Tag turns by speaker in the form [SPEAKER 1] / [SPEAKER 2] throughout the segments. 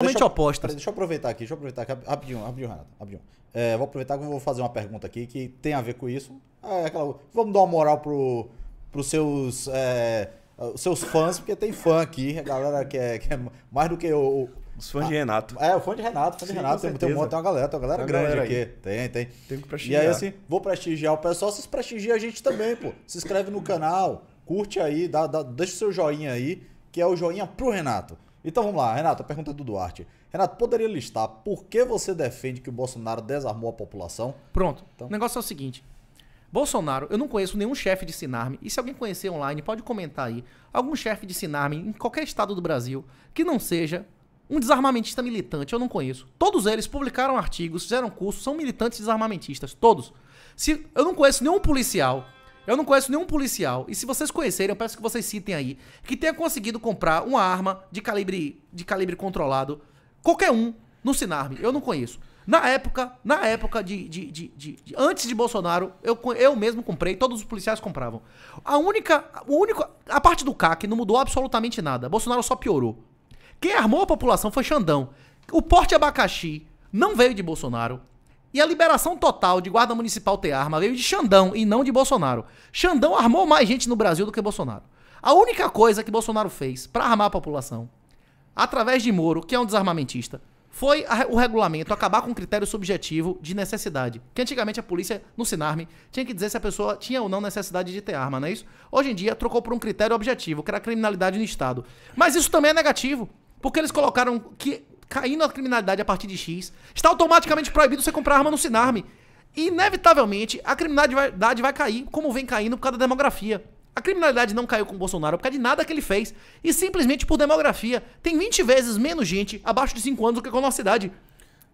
[SPEAKER 1] Totalmente oposta. Deixa eu aproveitar aqui, deixa eu aproveitar aqui, rapidinho, rapidinho, Renato, rapidinho. É, vou aproveitar que eu vou fazer uma pergunta aqui que tem a ver com isso. É, é aquela, vamos dar uma moral pro, pros seus, é, os seus fãs, porque tem fã aqui, a galera que é, que é mais do que o... Os fãs a, de Renato. É, o fã de Renato, fã de Renato. Tem, tem, um monte, tem uma galera, tem uma galera tem grande galera aqui. Tem, tem. Tem que prestigiar. E aí, assim, vou prestigiar o pessoal, vocês prestigiar a gente também, pô. Se inscreve no canal, curte aí, dá, dá, deixa o seu joinha aí, que é o joinha pro Renato. Então vamos lá, Renato, a pergunta é do Duarte. Renato, poderia listar por que você defende que o Bolsonaro desarmou a população?
[SPEAKER 2] Pronto. Então... O negócio é o seguinte. Bolsonaro, eu não conheço nenhum chefe de Sinarme, e se alguém conhecer online, pode comentar aí. Algum chefe de Sinarme em qualquer estado do Brasil que não seja um desarmamentista militante, eu não conheço. Todos eles publicaram artigos, fizeram cursos, são militantes desarmamentistas, todos. Se eu não conheço nenhum policial eu não conheço nenhum policial, e se vocês conhecerem, eu peço que vocês citem aí, que tenha conseguido comprar uma arma de calibre, de calibre controlado, qualquer um, no Sinarme. Eu não conheço. Na época, na época de, de, de, de, antes de Bolsonaro, eu, eu mesmo comprei, todos os policiais compravam. A única, o único, a parte do CAC não mudou absolutamente nada. Bolsonaro só piorou. Quem armou a população foi Xandão. O porte abacaxi não veio de Bolsonaro. E a liberação total de guarda municipal ter arma veio de Xandão e não de Bolsonaro. Xandão armou mais gente no Brasil do que Bolsonaro. A única coisa que Bolsonaro fez para armar a população, através de Moro, que é um desarmamentista, foi o regulamento acabar com o critério subjetivo de necessidade. Que antigamente a polícia, no Sinarme, tinha que dizer se a pessoa tinha ou não necessidade de ter arma, não é isso? Hoje em dia trocou por um critério objetivo, que era a criminalidade no Estado. Mas isso também é negativo, porque eles colocaram que Caindo a criminalidade a partir de X, está automaticamente proibido você comprar arma no Sinarme. E, inevitavelmente, a criminalidade vai cair, como vem caindo por causa da demografia. A criminalidade não caiu com o Bolsonaro por causa de nada que ele fez. E simplesmente por demografia. Tem 20 vezes menos gente abaixo de 5 anos do que com a nossa cidade.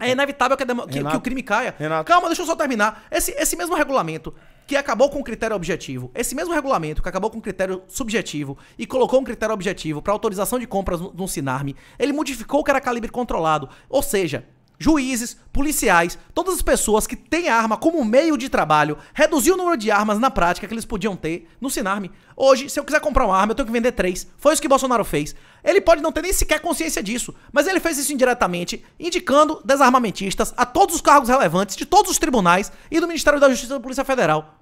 [SPEAKER 2] É inevitável que, que, que, o crime caia. Renato. Calma, deixa eu só terminar. Esse, esse mesmo regulamento que acabou com o critério objetivo, esse mesmo regulamento que acabou com o critério subjetivo e colocou um critério objetivo para autorização de compras no, no Sinarme, ele modificou o que era calibre controlado. Ou seja, juízes, policiais, todas as pessoas que têm arma como meio de trabalho, reduziu o número de armas na prática que eles podiam ter no Sinarme. Hoje, se eu quiser comprar uma arma, eu tenho que vender três. Foi isso que Bolsonaro fez. Ele pode não ter nem sequer consciência disso, mas ele fez isso indiretamente, indicando desarmamentistas a todos os cargos relevantes de todos os tribunais e do
[SPEAKER 3] Ministério da Justiça e da Polícia Federal.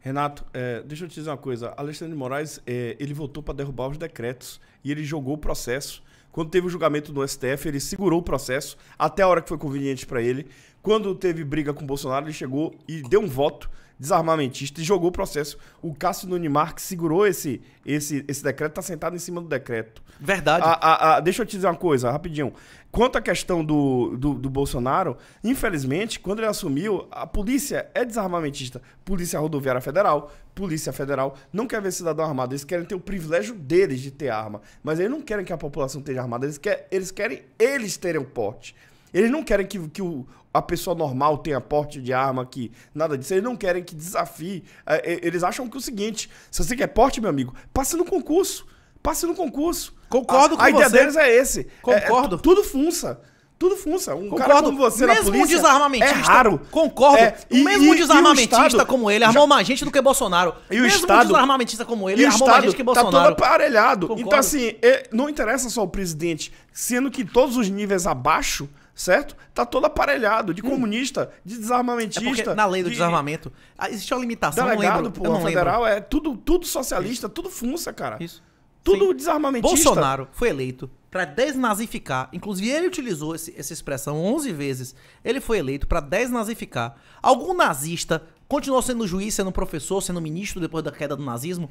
[SPEAKER 3] Renato, é, deixa eu te dizer uma coisa. Alexandre de Moraes, é, ele votou para derrubar os decretos e ele jogou o processo quando teve o julgamento no STF, ele segurou o processo até a hora que foi conveniente para ele. Quando teve briga com o Bolsonaro, ele chegou e deu um voto desarmamentista e jogou o processo. O Cássio Nunimar, que segurou esse, esse, esse decreto, está sentado em cima do decreto. Verdade. A, ah, a, ah, a, ah, deixa eu te dizer uma coisa, rapidinho. Quanto à questão do, do, do, Bolsonaro, infelizmente, quando ele assumiu, a polícia é desarmamentista. Polícia Rodoviária Federal, Polícia Federal, não quer ver cidadão armado. Eles querem ter o privilégio deles de ter arma. Mas eles não querem que a população esteja armada. Eles, quer, eles querem eles terem o porte. Eles não querem que, que o, a pessoa normal tenha porte de arma, que nada disso. Eles não querem que desafie. É, é, eles acham que é o seguinte: se você quer porte, meu amigo, passe no concurso. Passe no concurso. Concordo a, com a você. A ideia deles é esse. Concordo. É, é, tudo funça. Tudo funça. Um concordo. cara como você mesmo na polícia um desarmamentista, é raro. Concordo. É, e, mesmo um desarmamentista Estado,
[SPEAKER 2] como ele armou já, mais gente do que Bolsonaro. E o mesmo Estado, um desarmamentista
[SPEAKER 3] como ele armou Estado mais gente que Bolsonaro. tá todo aparelhado. Então, concordo. Então assim, é, não interessa só o presidente, sendo que todos os níveis abaixo certo? Tá todo aparelhado de hum. comunista, hum. de desarmamentista. É na lei do de... desarmamento ah, existe uma limitação. Delegado, não pô, federal lembro. é tudo, tudo socialista, Isso. tudo
[SPEAKER 2] funça, cara. Isso. Tudo Sim. desarmamentista. Bolsonaro foi eleito para desnazificar. Inclusive, ele utilizou esse, essa expressão 11 vezes. Ele foi eleito para desnazificar. Algum nazista continuou sendo juiz, sendo professor, sendo ministro depois da queda do nazismo?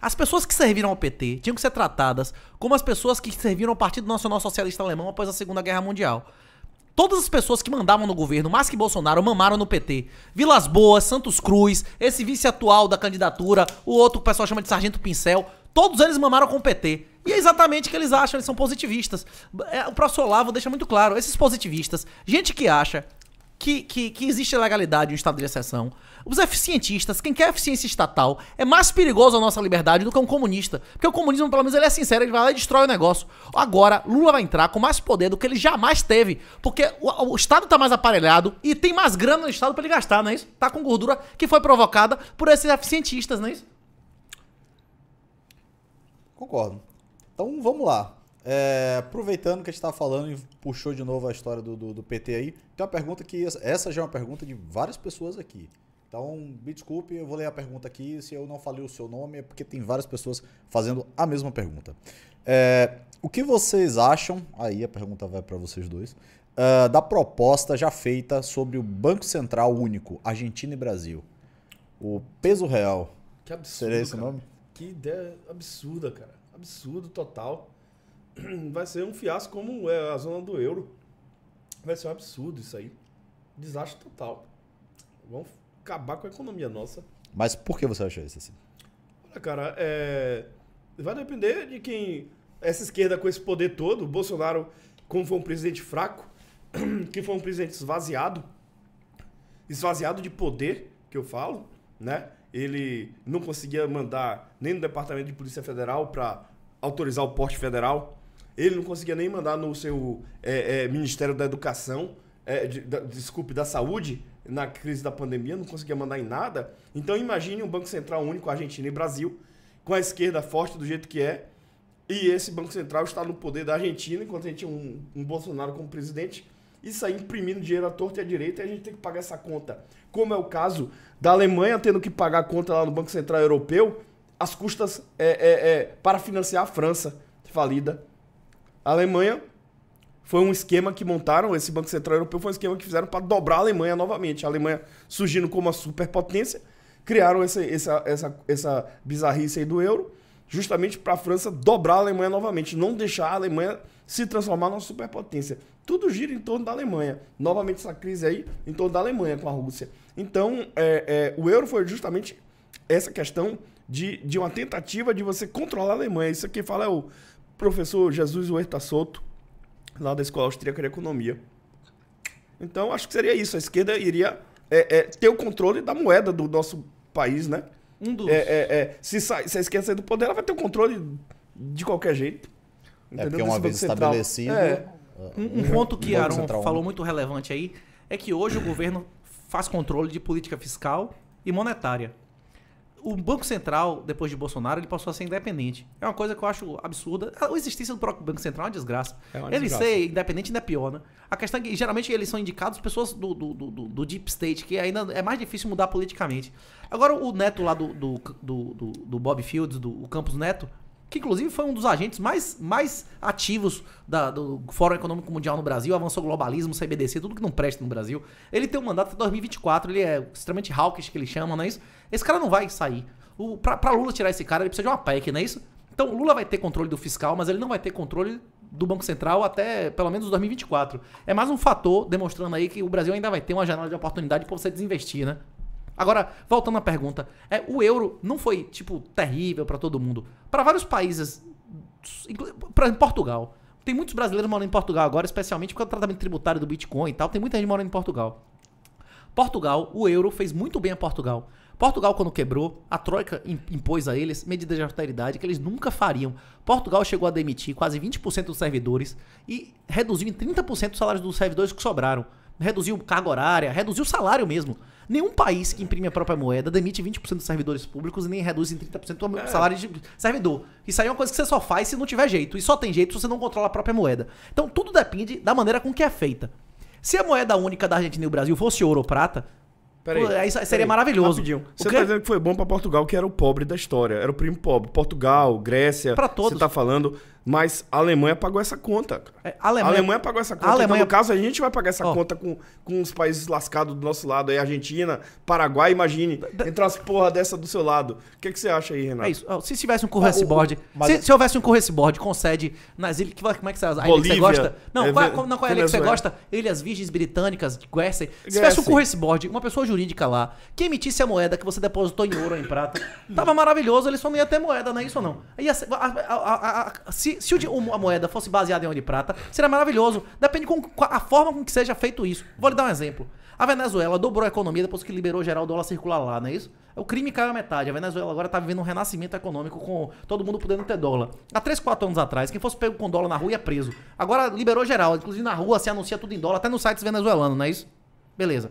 [SPEAKER 2] As pessoas que serviram ao PT tinham que ser tratadas como as pessoas que serviram ao Partido Nacional Socialista Alemão após a Segunda Guerra Mundial. Todas as pessoas que mandavam no governo, mais que Bolsonaro, mamaram no PT. Vilas Boas, Santos Cruz, esse vice atual da candidatura, o outro que o pessoal chama de Sargento Pincel, todos eles mamaram com o PT. E é exatamente o que eles acham, eles são positivistas. É, o professor Olavo deixa muito claro, esses positivistas, gente que acha que, que, que existe legalidade no estado de exceção. Os eficientistas, quem quer eficiência estatal, é mais perigoso a nossa liberdade do que um comunista. Porque o comunismo, pelo menos, ele é sincero, ele vai lá e destrói o negócio. Agora, Lula vai entrar com mais poder do que ele jamais teve. Porque o, o Estado tá mais aparelhado e tem mais grana no Estado para ele gastar, não é isso? Tá com gordura que foi provocada por esses eficientistas, não é isso?
[SPEAKER 1] Concordo. Então vamos lá. É, aproveitando que a gente estava falando e puxou de novo a história do, do, do, PT aí, tem uma pergunta que. Essa já é uma pergunta de várias pessoas aqui. Então, me desculpe, eu vou ler a pergunta aqui. Se eu não falei o seu nome, é porque tem várias pessoas fazendo a mesma pergunta. É, o que vocês acham? Aí a pergunta vai para vocês dois. Uh, da proposta já feita sobre o Banco Central Único, Argentina e Brasil. O peso real. Que absurdo. Seria esse cara. nome?
[SPEAKER 3] Que ideia absurda, cara. Absurdo total. vai ser um fiasco como é a zona do euro. Vai ser um absurdo isso aí. Desastre total. Vamos acabar com a economia nossa.
[SPEAKER 1] Mas por que você acha isso assim?
[SPEAKER 3] Olha, cara, é... vai depender de quem. Essa esquerda com esse poder todo, o Bolsonaro, como foi um presidente fraco, que foi um presidente esvaziado, esvaziado de poder, que eu falo, né? Ele não conseguia mandar nem no Departamento de Polícia Federal para autorizar o porte federal. Ele não conseguia nem mandar no seu é, é, Ministério da Educação, é, de, da, desculpe, da Saúde, na crise da pandemia, não conseguia mandar em nada. Então imagine um Banco Central único, Argentina e Brasil, com a esquerda forte do jeito que é, e esse Banco Central está no poder da Argentina, enquanto a gente tinha um, um Bolsonaro como presidente, isso aí imprimindo dinheiro à torta e à direita, e a gente tem que pagar essa conta. Como é o caso da Alemanha tendo que pagar a conta lá no Banco Central Europeu, as custas é, é, é, para financiar a França falida a Alemanha foi um esquema que montaram, esse Banco Central Europeu foi um esquema que fizeram para dobrar a Alemanha novamente. A Alemanha surgindo como uma superpotência, criaram essa, essa, essa, essa bizarrice aí do euro, justamente para a França dobrar a Alemanha novamente, não deixar a Alemanha se transformar numa superpotência. Tudo gira em torno da Alemanha. Novamente essa crise aí em torno da Alemanha com a Rússia. Então, é, é, o euro foi justamente essa questão de, de uma tentativa de você controlar a Alemanha. Isso aqui fala é o professor Jesus Huerta Soto, lá da Escola Austríaca de Economia. Então, acho que seria isso. A esquerda iria é, é, ter o controle da moeda do nosso país, né? Um dos. É, é, é se, sai, se a esquerda sair do poder, ela vai ter o controle de qualquer jeito. É, Entendeu? É porque uma vez central. estabelecido... Um, um, ponto que Aaron central. Né? falou muito
[SPEAKER 2] relevante aí é que hoje o governo faz controle de política fiscal e monetária o Banco Central, depois de Bolsonaro, ele passou a ser independente. É uma coisa que eu acho absurda. A existência do próprio Banco Central é uma desgraça. É uma ele desgraça. ser independente ainda é pior, né? A questão é que geralmente eles são indicados pessoas do, do, do, do Deep State, que ainda é mais difícil mudar politicamente. Agora, o neto lá do, do, do, do, do Bob Fields, do Campos Neto, que inclusive foi um dos agentes mais, mais ativos da, do Fórum Econômico Mundial no Brasil, avançou globalismo, CBDC, tudo que não presta no Brasil. Ele tem um mandato até 2024, ele é extremamente hawkish que ele chama, não é isso? Esse cara não vai sair. O, pra, pra Lula tirar esse cara, ele precisa de uma PEC, não é isso? Então, Lula vai ter controle do fiscal, mas ele não vai ter controle do Banco Central até pelo menos 2024. É mais um fator demonstrando aí que o Brasil ainda vai ter uma janela de oportunidade para você desinvestir, né? Agora, voltando à pergunta, é, o euro não foi, tipo, terrível para todo mundo. Para vários países, para Portugal. Tem muitos brasileiros morando em Portugal agora, especialmente por causa do tratamento tributário do Bitcoin e tal. Tem muita gente morando em Portugal. Portugal, o euro fez muito bem a Portugal. Portugal, quando quebrou, a Troika impôs a eles medidas de austeridade que eles nunca fariam. Portugal chegou a demitir quase 20% dos servidores e reduziu em 30% os salários dos servidores que sobraram. Reduziu carga horária, reduziu o salário mesmo. Nenhum país que imprime a própria moeda demite 20% dos servidores públicos e nem reduz em 30% o é. salário de servidor. Isso aí é uma coisa que você só faz se não tiver jeito. E só tem jeito se você não controla a própria moeda. Então tudo depende da maneira com que é feita. Se a moeda única da Argentina e do Brasil fosse ouro ou prata, Peraí, seria peraí, maravilhoso. Rapidinho. Você está dizendo
[SPEAKER 3] que foi bom para Portugal, que era o pobre da história. Era o primo pobre. Portugal, Grécia. Para todos. Você está falando. Mas a Alemanha pagou essa conta. É, a, Alemanha... a Alemanha pagou essa conta. A Alemanha... Então, no caso, a gente vai pagar essa oh. conta com, com os países lascados do nosso lado aí, Argentina, Paraguai, imagine. Da... as porra dessa do seu lado. O que, que você acha aí, Renato? É isso. Se tivesse um corresse board. mas... se, é- se,
[SPEAKER 2] houvesse um corresse board com sede nas ilhas. Como é que você, a Bolívia, ilha que você gosta? Não, é, qual, qual, não, qual é a ilha que você gosta? Ilhas Virgens Britânicas, Guernsey. Se tivesse um corresse board, uma pessoa jurídica lá, que emitisse a moeda que você depositou em ouro ou em prata, tava maravilhoso, ele só não ia ter moeda, não é isso ou não? a, a, a, a se se, o, a moeda fosse baseada em ouro e prata, seria maravilhoso. Depende com a forma com que seja feito isso. Vou lhe dar um exemplo. A Venezuela dobrou a economia depois que liberou geral o dólar circular lá, não é isso? O crime caiu à metade. A Venezuela agora está vivendo um renascimento econômico com todo mundo podendo ter dólar. Há 3, 4 anos atrás, quem fosse pego com dólar na rua ia preso. Agora liberou geral. Inclusive na rua se anuncia tudo em dólar, até nos sites venezuelanos, não é isso? Beleza.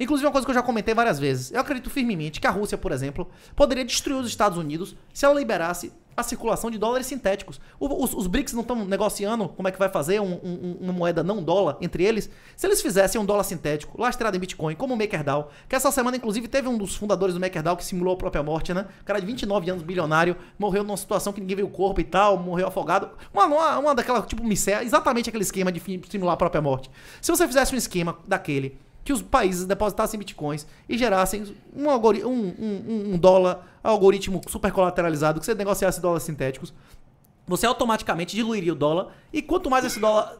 [SPEAKER 2] Inclusive, uma coisa que eu já comentei várias vezes. Eu acredito firmemente que a Rússia, por exemplo, poderia destruir os Estados Unidos se ela liberasse a circulação de dólares sintéticos. os, os, BRICS não estão negociando como é que vai fazer um, um, uma moeda não dólar entre eles. Se eles fizessem um dólar sintético, lastrado em Bitcoin, como o MakerDAO, que essa semana, inclusive, teve um dos fundadores do MakerDAO que simulou a própria morte, né? O cara de 29 anos, bilionário, morreu numa situação que ninguém viu o corpo e tal, morreu afogado. Uma, uma, uma daquela, tipo, micé, exatamente aquele esquema de simular a própria morte. Se você fizesse um esquema daquele que os países depositassem bitcoins e gerassem um, algori um, um, um dólar algoritmo super colateralizado, que você negociasse dólares sintéticos, você automaticamente diluiria o dólar. E quanto mais esse dólar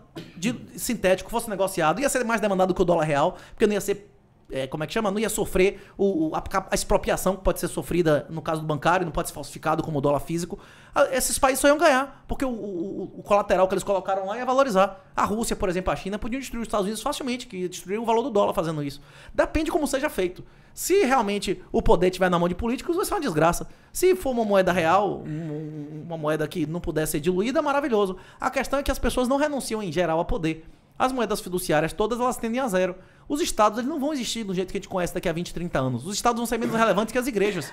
[SPEAKER 2] sintético fosse negociado, ia ser mais demandado que o dólar real, porque não ia ser é, como é que chama? Não ia sofrer o, o, a, a, expropriação que pode ser sofrida no caso do bancário, não pode ser falsificado como o dólar físico. Ah, esses países só iam ganhar, porque o, o, colateral que eles colocaram lá ia valorizar. A Rússia, por exemplo, a China podiam destruir os Estados Unidos facilmente, que destruíram o valor do dólar fazendo isso. Depende como seja feito. Se realmente o poder estiver na mão de políticos, vai ser uma desgraça. Se for uma moeda real, um, uma moeda que não puder ser diluída, maravilhoso. A questão é que as pessoas não renunciam em geral a poder. As moedas fiduciárias todas elas tendem a zero. Os estados eles não vão existir do jeito que a gente conhece daqui a 20, 30 anos. Os estados vão ser menos relevantes que as igrejas.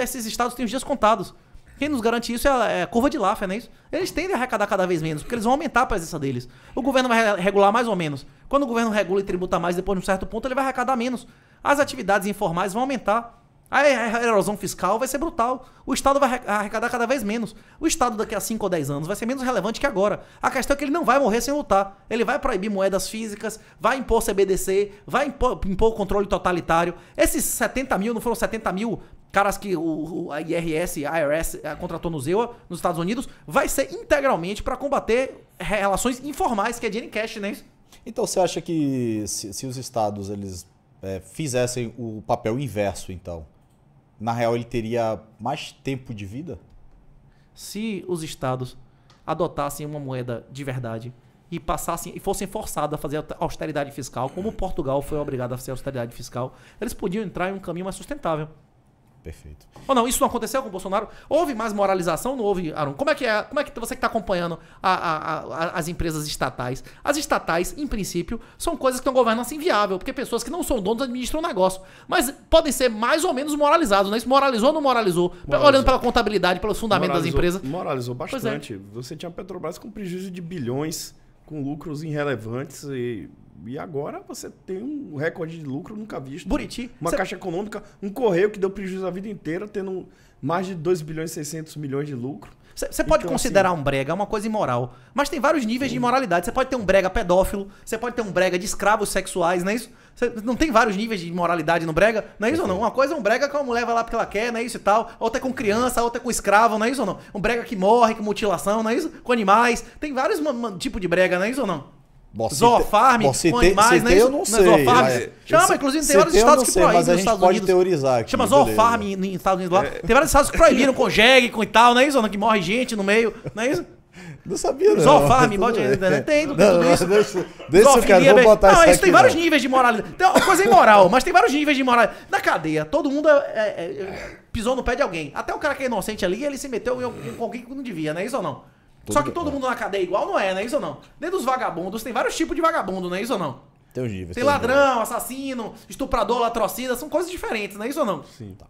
[SPEAKER 2] Esses estados têm os dias contados. Quem nos garante isso é a, é a curva de Laffer, não é isso? Eles tendem a arrecadar cada vez menos, porque eles vão aumentar a presença deles. O governo vai regular mais ou menos. Quando o governo regula e tributa mais, depois de um certo ponto, ele vai arrecadar menos. As atividades informais vão aumentar. A erosão fiscal vai ser brutal. O Estado vai arrecadar cada vez menos. O Estado daqui a 5 ou 10 anos vai ser menos relevante que agora. A questão é que ele não vai morrer sem lutar. Ele vai proibir moedas físicas, vai impor CBDC, vai impor, impor controle totalitário. Esses 70 mil, não foram 70 mil caras que o, a IRS, a IRS eh, contratou no ZEWA, nos Estados Unidos, vai ser integralmente para combater relações informais, que é dinheiro em cash, né?
[SPEAKER 1] Então você acha que se, se os estados eles é, fizessem o papel inverso, então? na real, ele teria mais tempo de vida?
[SPEAKER 2] Se os estados adotassem uma moeda de verdade e passassem e fossem forçados a fazer austeridade fiscal, como Portugal foi obrigado a fazer austeridade fiscal, eles podiam entrar em um caminho mais sustentável. Perfeito. Ou não, isso não aconteceu com o Bolsonaro? Houve mais moralização? Não houve, Arun? Como é que é? Como é que você que está acompanhando a, a, a, as empresas estatais? As estatais, em princípio, são coisas que têm governança inviável, porque pessoas que não são donos administram o negócio. Mas podem ser mais ou menos moralizados, né? Isso moralizou ou não moralizou? moralizou. Olhando pela contabilidade, pelos fundamentos moralizou, das empresas. Moralizou é. bastante. É.
[SPEAKER 3] Você tinha a Petrobras com prejuízo de bilhões, com lucros irrelevantes e e agora você tem um recorde de lucro nunca visto. Buriti. Uma cê... caixa econômica, um correio que deu prejuízo a vida inteira, tendo mais de 2 bilhões e 600 milhões de lucro. Você pode então, assim, considerar assim... um
[SPEAKER 2] brega é uma coisa imoral,
[SPEAKER 3] mas tem vários níveis Sim. de imoralidade. Você pode ter um brega
[SPEAKER 2] pedófilo, você pode ter um brega de escravos sexuais, não é isso? Cê não tem vários níveis de imoralidade no brega? Não é isso ou não? Uma coisa é um brega que a mulher vai lá porque ela quer, não é isso e tal. Outra é com criança, outra é com escravo, não é isso ou não? Um brega que morre, com mutilação, não é isso? Com animais. Tem vários tipos de brega, não é isso ou não?
[SPEAKER 1] Boa, Zoofarm, Boa, animais, né? eu não é sei. Zoofarm, chama, inclusive tem vários estados que proíbem nos Estados pode Unidos. teorizar aqui, Chama Zoofarm
[SPEAKER 2] nos Estados Unidos lá. Tem vários estados que proibiram com jegue, com e tal, não é isso? Que morre gente no meio, não é isso? Não sabia, não. Zoofarm, pode... Não, tem, não, tudo isso. Deixa, deixa eu botar isso é botar Não, isso, tem vários níveis de moralidade. Tem uma coisa imoral, mas tem vários níveis de moralidade. Na cadeia, todo mundo é, é, pisou no pé de alguém. Até o cara que é inocente ali, ele se meteu em, com alguém que não devia, não é isso ou não? Só que todo mundo na cadeia igual não é, né? isso ou não? Dentro dos vagabundos, tem vários tipos de vagabundo, não é isso ou não?
[SPEAKER 1] Tem os níveis. Tem ladrão,
[SPEAKER 2] assassino, estuprador, latrocida, são coisas diferentes, não é isso ou não?
[SPEAKER 1] Sim. Tá.